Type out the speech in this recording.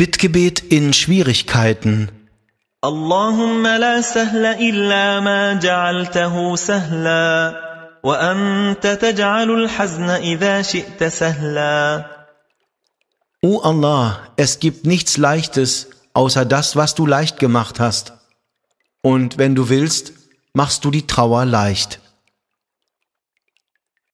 Bittgebet in Schwierigkeiten. اللهم لا سهل إلا ما جعلته سهلا وأنت تجعل الحزن إذا شئت سهلا O Allah, es gibt nichts Leichtes, außer das, was du leicht gemacht hast. Und wenn du willst, machst du die Trauer leicht.